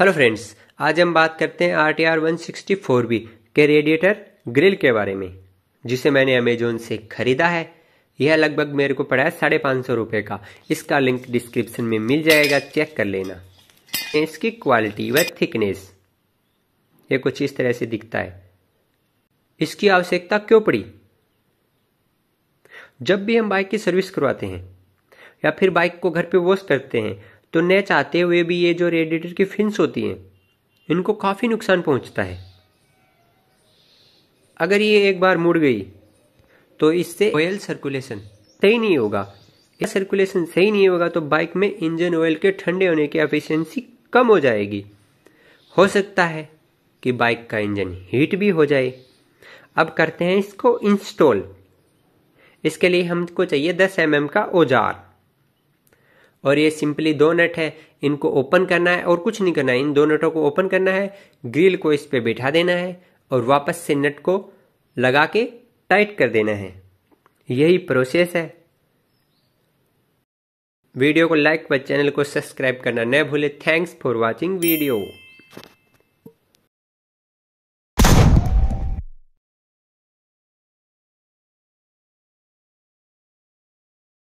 hello friends आज हम बात करते हैं R T R one sixty four B के रेडिएटर ग्रिल के बारे में जिसे मैंने अमेजोन से ख़रीदा है यह लगभग मेरे को पड़ा है साढ़े पाँच सौ रुपये का इसका लिंक डिस्क्रिप्शन में मिल जाएगा चेक कर लेना इसकी क्वालिटी व थिकनेस ये कुछ इस तरह से दिखता है इसकी आवश्यकता क्यों पड़ी जब भी हम बाइक की सर्विस करवाते हैं या फिर बाइक को घर पे वॉश करते हैं तो न चाहते हुए भी ये जो रेडिएटर की फिंस होती हैं इनको काफ़ी नुकसान पहुंचता है अगर ये एक बार मुड़ गई तो इससे ऑयल सर्कुलेशन सही नहीं होगा या सर्कुलेशन सही नहीं होगा तो बाइक में इंजन ऑयल के ठंडे होने की एफिशिएंसी कम हो जाएगी हो सकता है कि बाइक का इंजन हीट भी हो जाए अब करते हैं इसको इंस्टॉल इसके लिए हमको चाहिए 10 एम mm का औजार और ये सिंपली दो नट है इनको ओपन करना है और कुछ नहीं करना है इन दो नटों को ओपन करना है ग्रिल को इस पर बैठा देना है और वापस से नट को लगा के टाइट कर देना है यही प्रोसेस है वीडियो को लाइक व चैनल को सब्सक्राइब करना न भूले थैंक्स फॉर वॉचिंग वीडियो